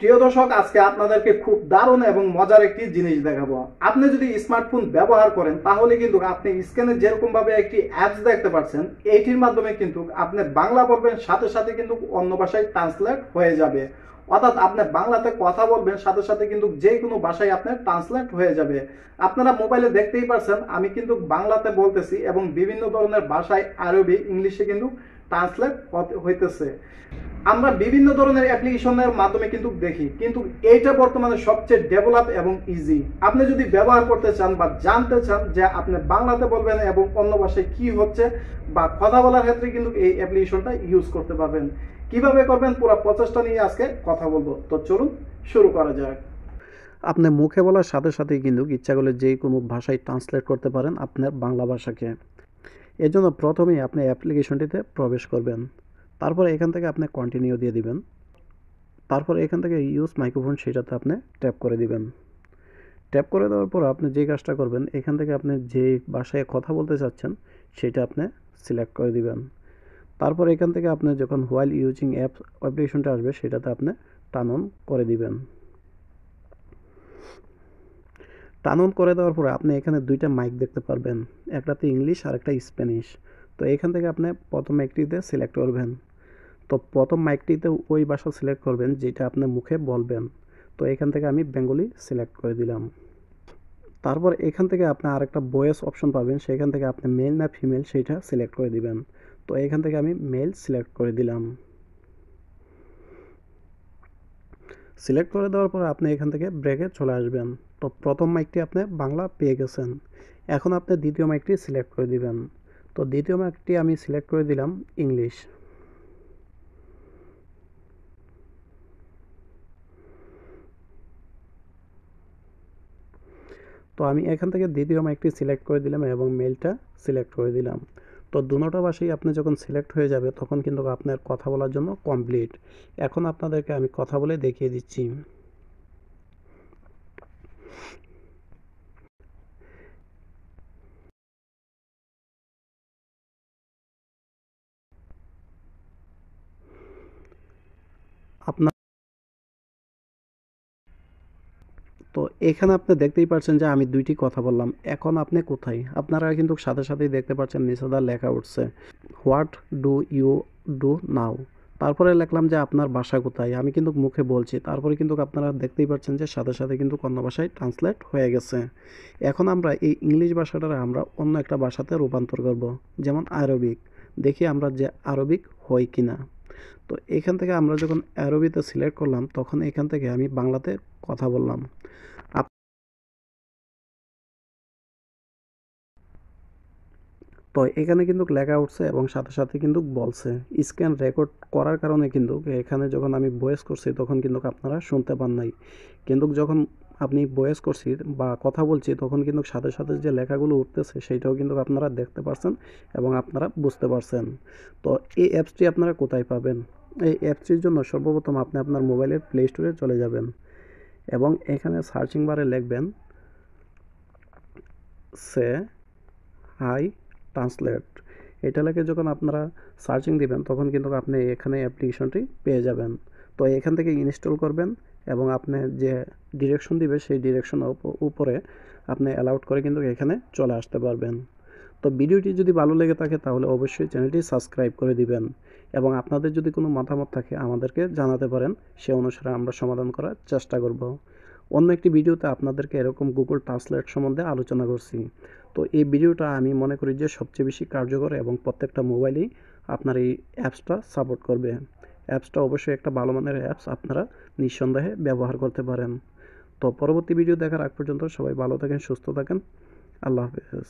প্রিয় দর্শক আজকে আপনাদেরকে খুব দারুণ এবং মজার একটি জিনিস দেখাবো আপনি যদি স্মার্টফোন ব্যবহার করেন তাহলে কিন্তু আপনি স্ক্রিনে যেরকম ভাবে একটি অ্যাপস দেখতে পাচ্ছেন এইটির মাধ্যমে কিন্তু আপনি বাংলা বলবেন সাথে সাথে কিন্তু অন্য ভাষায় ট্রান্সলেট হয়ে যাবে অর্থাৎ আপনি বাংলাতে কথা বলবেন সাথে সাথে কিন্তু যে কোনো ভাষায় আপনার ট্রান্সলেট হয়ে যাবে আপনারা মোবাইলে দেখতেই পারছেন আমি কিন্তু বাংলাতে বলতেছি এবং বিভিন্ন ধরনের ভাষায় আরবি ইংলিশে কিন্তু ট্রান্সলেট হইতেছে আমরা বিভিন্ন ধরনের অ্যাপ্লিকেশনের মাধ্যমে কিন্তু দেখি কিন্তু এইটা বর্তমানে সবচেয়ে ডেভেলপ এবং ইজি আপনি যদি ব্যবহার করতে চান বা জানতে চান যে আপনি বাংলাতে বলবেন এবং অন্য ভাষায় কী হচ্ছে বা কথা বলার ক্ষেত্রে কিন্তু এই অ্যাপ্লিকেশনটা ইউজ করতে পারবেন কিভাবে করবেন পুরো প্রচেষ্টা নিয়ে আজকে কথা বলবো তো চলুন শুরু করা যাক আপনি মুখে বলার সাথে সাথে কিন্তু ইচ্ছা করলে যে কোনো ভাষায় ট্রান্সলেট করতে পারেন আপনার বাংলা ভাষাকে এজন্য প্রথমেই আপনি অ্যাপ্লিকেশনটিতে প্রবেশ করবেন তারপর এখান থেকে আপনি কন্টিনিউ দিয়ে দিবেন তারপর এখান থেকে ইউজ মাইক্রোফোন সেটাতে আপনি ট্যাপ করে দিবেন ট্যাপ করে দেওয়ার পর আপনি যে কাজটা করবেন এখান থেকে আপনি যে ভাষায় কথা বলতে চাচ্ছেন সেটা আপনি সিলেক্ট করে দিবেন তারপর এখান থেকে আপনি যখন হোয়াইল ইউজিং অ্যাপ অ্যাপ্লিকেশনটা আসবে সেটাতে আপনি টানন করে দিবেন টান অন করে দেওয়ার পরে আপনি এখানে দুইটা মাইক দেখতে পারবেন একটাতে ইংলিশ আর একটা স্প্যানিশ তো এখান থেকে আপনি প্রথম মাইকটিতে সিলেক্ট করবেন তো প্রথম মাইকটিতে ওই ভাষা সিলেক্ট করবেন যেটা আপনি মুখে বলবেন তো এখান থেকে আমি বেঙ্গলি সিলেক্ট করে দিলাম তারপর এখান থেকে আপনি আরেকটা বয়েস অপশন পাবেন সেখান থেকে আপনি মেল না ফিমেল সেটা সিলেক্ট করে দিবেন তো এখান থেকে আমি মেল সিলেক্ট করে দিলাম সিলেক্ট করে দেওয়ার পর আপনি এখান থেকে ব্রেকে চলে আসবেন তো প্রথম মাইকটি আপনি বাংলা পেয়ে গেছেন এখন আপনি দ্বিতীয় মাইকটি সিলেক্ট করে দিবেন তো দ্বিতীয় মাইকটি আমি সিলেক্ট করে দিলাম ইংলিশ তো আমি এখান থেকে দ্বিতীয় মাইকটি সিলেক্ট করে দিলাম এবং মেলটা সিলেক্ট করে দিলাম তো দুটো ভাষাই আপনি যখন সিলেক্ট হয়ে যাবে তখন কিন্তু আপনার কথা বলার জন্য কমপ্লিট এখন আপনাদেরকে আমি কথা বলে দেখিয়ে দিচ্ছি তো এখানে আপনি দেখতেই পাচ্ছেন যে আমি দুইটি কথা বললাম এখন আপনি কোথায় আপনারা কিন্তু সাথে সাথেই দেখতে পাচ্ছেন নিষেধার লেখা উঠছে what do you do now তারপরে লেখলাম যে আপনার বাসা কোথায় আমি কিন্তু মুখে বলছি তারপরে কিন্তু আপনারা দেখতেই পাচ্ছেন যে সাথে সাথে কিন্তু অন্য ভাষায় ট্রান্সলেট হয়ে গেছে এখন আমরা এই ইংলিশ ভাষাটার আমরা অন্য একটা ভাষাতে রূপান্তর করব যেমন আরবিক দেখি আমরা যে আরবিক হই কিনা তো এখান থেকে আমরা যখন অ্যারোবিতে সিলেক্ট করলাম তখন এখান থেকে আমি বাংলাতে কথা বললাম তো এখানে কিন্তু লেখা উঠছে এবং সাথে সাথে কিন্তু বলছে স্ক্যান রেকর্ড করার কারণে কিন্তু এখানে যখন আমি বয়েস করছি তখন কিন্তু আপনারা শুনতে পান নাই কিন্তু যখন আপনি বয়েস করছি বা কথা বলছি তখন কিন্তু সাথে সাথে যে লেখাগুলো উঠতেছে সেইটাও কিন্তু আপনারা দেখতে পারছেন এবং আপনারা বুঝতে পারছেন তো এই অ্যাপসটি আপনারা কোথায় পাবেন এই অ্যাপসটির জন্য সর্বপ্রথম আপনি আপনার মোবাইলের প্লে স্টোরে চলে যাবেন এবং এখানে সার্চিং বারে লিখবেন সে আই ট্রান্সলেট এটা লেখে যখন আপনারা সার্চিং দিবেন তখন কিন্তু আপনি এখানে অ্যাপ্লিকেশনটি পেয়ে যাবেন তো এখান থেকে ইনস্টল করবেন এবং আপনি যে ডিরেকশন দিবে সেই ডিরেকশন উপরে আপনি অ্যালাউড করে কিন্তু এখানে চলে আসতে পারবেন তো ভিডিওটি যদি ভালো লেগে থাকে তাহলে অবশ্যই চ্যানেলটি সাবস্ক্রাইব করে দিবেন এবং আপনাদের যদি কোনো মতামত থাকে আমাদেরকে জানাতে পারেন সে অনুসারে আমরা সমাধান করার চেষ্টা করব অন্য একটি ভিডিওতে আপনাদেরকে এরকম গুগল ট্রান্সলেট সম্বন্ধে আলোচনা করছি তো এই ভিডিওটা আমি মনে করি যে সবচেয়ে বেশি কার্যকর এবং প্রত্যেকটা মোবাইলেই আপনার এই অ্যাপসটা সাপোর্ট করবে অ্যাপসটা অবশ্যই একটা ভালো মানের অ্যাপস আপনারা নিঃসন্দেহে ব্যবহার করতে পারেন তো পরবর্তী ভিডিও দেখার আগ পর্যন্ত সবাই ভালো থাকেন সুস্থ থাকেন আল্লাহ হাফেজ